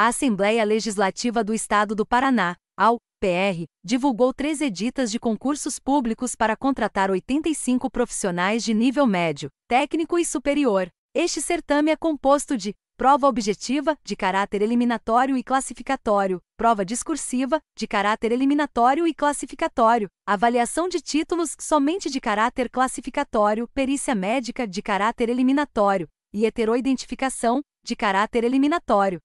A Assembleia Legislativa do Estado do Paraná, AL, PR, divulgou três editas de concursos públicos para contratar 85 profissionais de nível médio, técnico e superior. Este certame é composto de prova objetiva, de caráter eliminatório e classificatório, prova discursiva, de caráter eliminatório e classificatório, avaliação de títulos somente de caráter classificatório, perícia médica de caráter eliminatório e heteroidentificação de caráter eliminatório.